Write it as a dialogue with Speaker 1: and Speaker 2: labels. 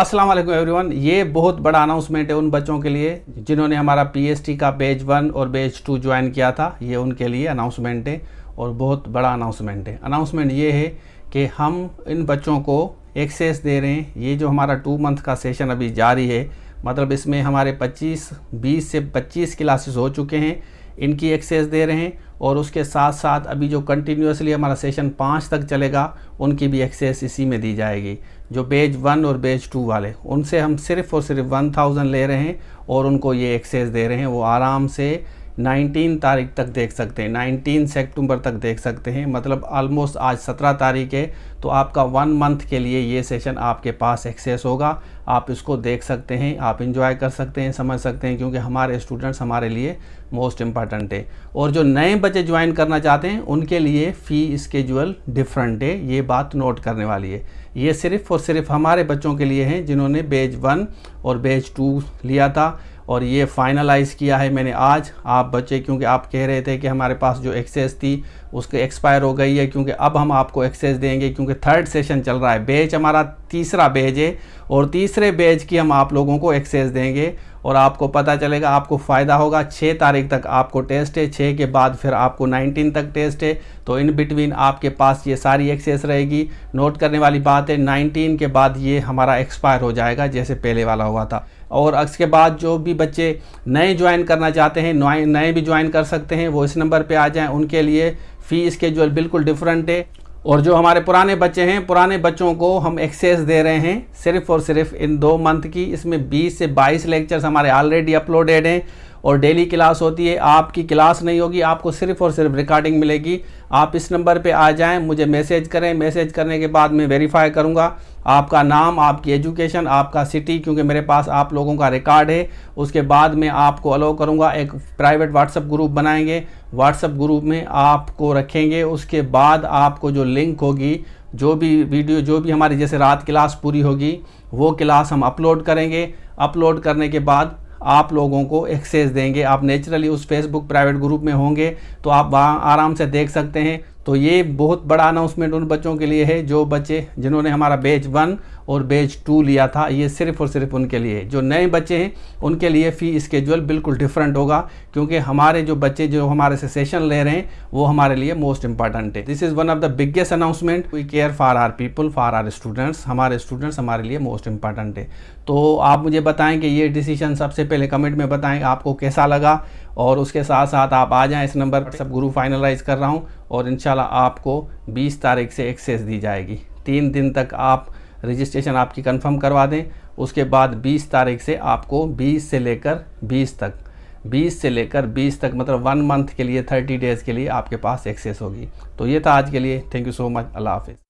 Speaker 1: अस्सलाम वालेकुम एवरीवन ये बहुत बड़ा अनाउंसमेंट है उन बच्चों के लिए जिन्होंने हमारा पीएसटी का बेज वन और बेज टू ज्वाइन किया था ये उनके लिए अनाउंसमेंट है और बहुत बड़ा अनाउंसमेंट है अनाउंसमेंट ये है कि हम इन बच्चों को एक्सेस दे रहे हैं ये जो हमारा टू मंथ का सेशन अभी जारी है मतलब इसमें हमारे 25 20 से 25 क्लासेस हो चुके हैं इनकी एक्सेस दे रहे हैं और उसके साथ साथ अभी जो कंटिन्यूसली हमारा सेशन पाँच तक चलेगा उनकी भी एक्सेस इसी में दी जाएगी जो बेज वन और बेज टू वाले उनसे हम सिर्फ़ और सिर्फ वन थाउजेंड ले रहे हैं और उनको ये एक्सेस दे रहे हैं वो आराम से 19 तारीख तक देख सकते हैं 19 सितंबर तक देख सकते हैं मतलब ऑलमोस्ट आज 17 तारीख है तो आपका वन मंथ के लिए ये सेशन आपके पास एक्सेस होगा आप इसको देख सकते हैं आप इंजॉय कर सकते हैं समझ सकते हैं क्योंकि हमारे स्टूडेंट्स हमारे लिए मोस्ट इम्पॉर्टेंट है और जो नए बच्चे ज्वाइन करना चाहते हैं उनके लिए फ़ी स्केजुअल डिफरेंट है ये बात नोट करने वाली है ये सिर्फ़ और सिर्फ हमारे बच्चों के लिए हैं जिन्होंने बेज वन और बेज टू लिया था और ये फाइनलाइज़ किया है मैंने आज आप बच्चे क्योंकि आप कह रहे थे कि हमारे पास जो एक्सेस थी उसके एक्सपायर हो गई है क्योंकि अब हम आपको एक्सेस देंगे क्योंकि थर्ड सेशन चल रहा है बैच हमारा तीसरा बैच है और तीसरे बैच की हम आप लोगों को एक्सेस देंगे और आपको पता चलेगा आपको फ़ायदा होगा छः तारीख तक आपको टेस्ट है छः के बाद फिर आपको नाइनटीन तक टेस्ट है तो इन बिटवीन आपके पास ये सारी एक्सेस रहेगी नोट करने वाली बात है नाइनटीन के बाद ये हमारा एक्सपायर हो जाएगा जैसे पहले वाला हुआ था और इसके बाद जो भी बच्चे नए ज्वाइन करना चाहते हैं नए भी ज्वाइन कर सकते हैं वो इस नंबर पे आ जाएं उनके लिए फ़ी स्केजल बिल्कुल डिफरेंट है और जो हमारे पुराने बच्चे हैं पुराने बच्चों को हम एक्सेस दे रहे हैं सिर्फ और सिर्फ इन दो मंथ की इसमें 20 से 22 लेक्चर्स हमारे ऑलरेडी अपलोडेड हैं और डेली क्लास होती है आपकी क्लास नहीं होगी आपको सिर्फ और सिर्फ रिकॉर्डिंग मिलेगी आप इस नंबर पे आ जाएं मुझे मैसेज करें मैसेज करने के बाद मैं वेरीफाई करूँगा आपका नाम आपकी एजुकेशन आपका सिटी क्योंकि मेरे पास आप लोगों का रिकॉर्ड है उसके बाद मैं आपको अलो करूँगा एक प्राइवेट व्हाट्सअप ग्रुप बनाएंगे व्हाट्सअप ग्रुप में आपको रखेंगे उसके बाद आपको जो लिंक होगी जो भी वीडियो जो भी हमारी जैसे रात क्लास पूरी होगी वो क्लास हम अपलोड करेंगे अपलोड करने के बाद आप लोगों को एक्सेस देंगे आप नेचुरली उस फेसबुक प्राइवेट ग्रुप में होंगे तो आप वहाँ आराम से देख सकते हैं तो ये बहुत बड़ा अनाउंसमेंट उन बच्चों के लिए है जो बच्चे जिन्होंने हमारा बेच वन और बेच टू लिया था ये सिर्फ और सिर्फ उनके लिए जो नए बच्चे हैं उनके लिए फ़ी स्केजुअल बिल्कुल डिफरेंट होगा क्योंकि हमारे जो बच्चे जो हमारे से सेशन ले रहे हैं वो हमारे लिए मोस्ट इंपॉर्टेंट है this is one of the biggest announcement we care for our people for our students हमारे स्टूडेंट्स हमारे लिए मोस्ट इंपॉर्टेंट है तो आप मुझे बताएं कि ये डिसीजन सबसे पहले कमेंट में बताएं आपको कैसा लगा और उसके साथ साथ आप आ जाएं इस नंबर पर सब गुरु फाइनलाइज़ कर रहा हूँ और इन आपको बीस तारीख से एक्सेस दी जाएगी तीन दिन तक आप रजिस्ट्रेशन आपकी कंफर्म करवा दें उसके बाद 20 तारीख से आपको 20 से लेकर 20 तक 20 से लेकर 20 तक मतलब वन मंथ के लिए थर्टी डेज़ के लिए आपके पास एक्सेस होगी तो ये था आज के लिए थैंक यू सो मच अल्लाह हाफिज़